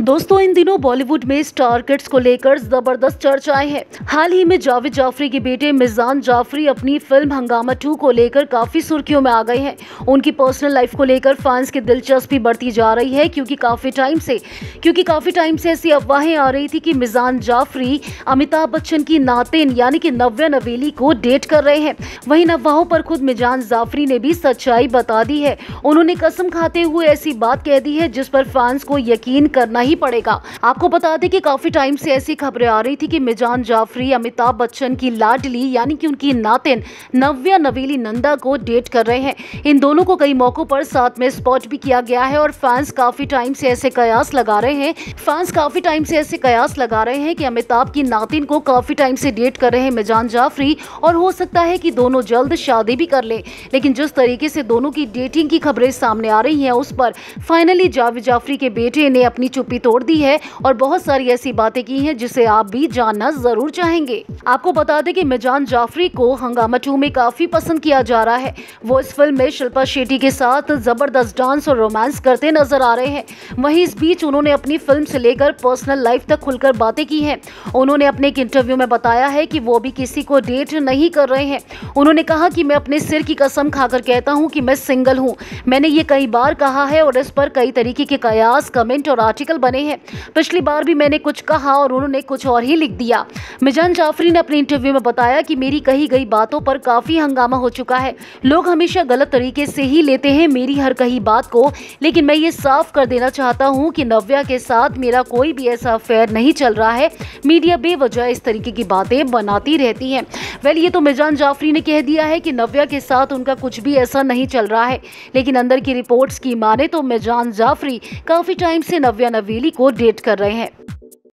दोस्तों इन दिनों बॉलीवुड में स्टार किड्स को लेकर जबरदस्त चर्चाएं हैं हाल ही में जावेद जाफरी के बेटे मिजान जाफरी अपनी फिल्म हंगामा टू को लेकर काफी सुर्खियों में आ गए हैं उनकी पर्सनल लाइफ को लेकर फैंस की दिलचस्पी बढ़ती जा रही है क्योंकि काफी टाइम से क्योंकि काफी टाइम से ऐसी अफवाहें आ रही थी कि मिजान जाफरी अमिताभ बच्चन की नातेन यानी कि नव्या नवेली को डेट कर रहे हैं वहीं इन अफवाहों पर खुद मिजान जाफरी ने भी सच्चाई बता दी है उन्होंने कसम खाते हुए ऐसी बात कह दी है जिस पर फैंस को यकीन करना ही पड़ेगा आपको बता दें कि काफी टाइम से ऐसी खबरें आ रही थी कि मिजान जाफरी अमिताभ बच्चन की लाडली यानी कि उनकी नातिन नव्या नवेली नंदा को डेट कर रहे हैं इन दोनों को कई मौकों पर साथ में स्पॉट भी किया गया है और फैंस काफी टाइम से ऐसे कयास लगा रहे हैं फैंस काफी टाइम से ऐसे कयास लगा रहे हैं कि अमिताभ की नातिन को काफी टाइम से डेट कर रहे हैं मिजान जाफरी और हो सकता है कि दोनों जल्द शादी भी कर ले। लेकिन जिस तरीके से दोनों की डेटिंग की खबरें सामने आ रही हैं उस पर फाइनली जावेद जाफरी के बेटे ने अपनी चुप्पी भी तोड़ दी है और बहुत सारी ऐसी बातें की हैं जिसे आप भी जानना जरूर चाहेंगे आपको बता दें कि मिजान जाफरी को हंगामा टू में काफी पसंद किया जा रहा है वो इस फिल्म में शिल्पा शेट्टी के साथ जबरदस्त डांस और रोमांस करते नजर आ रहे हैं वहीं इस बीच उन्होंने अपनी फिल्म से लेकर पर्सनल लाइफ तक खुलकर बातें की हैं उन्होंने अपने एक इंटरव्यू में बताया है कि वो अभी किसी को डेट नहीं कर रहे हैं उन्होंने कहा कि मैं अपने सिर की कसम खाकर कहता हूँ कि मैं सिंगल हूँ मैंने ये कई बार कहा है और इस पर कई तरीके के कयास कमेंट और आर्टिकल बने हैं पिछली बार भी मैंने कुछ कहा और उन्होंने कुछ और ही लिख दिया मिजान जाफरी ने अपने इंटरव्यू में बताया कि मेरी कही गई बातों पर काफ़ी हंगामा हो चुका है लोग हमेशा गलत तरीके से ही लेते हैं मेरी हर कही बात को लेकिन मैं ये साफ कर देना चाहता हूँ कि नव्या के साथ मेरा कोई भी ऐसा अफेयर नहीं चल रहा है मीडिया बेवजह इस तरीके की बातें बनाती रहती हैं वेल ये तो मिजान जाफरी ने कह दिया है कि नव्या के साथ उनका कुछ भी ऐसा नहीं चल रहा है लेकिन अंदर की रिपोर्ट्स की माने तो मिजान जाफरी काफ़ी टाइम से नव्या नवीन बेली को डेट कर रहे हैं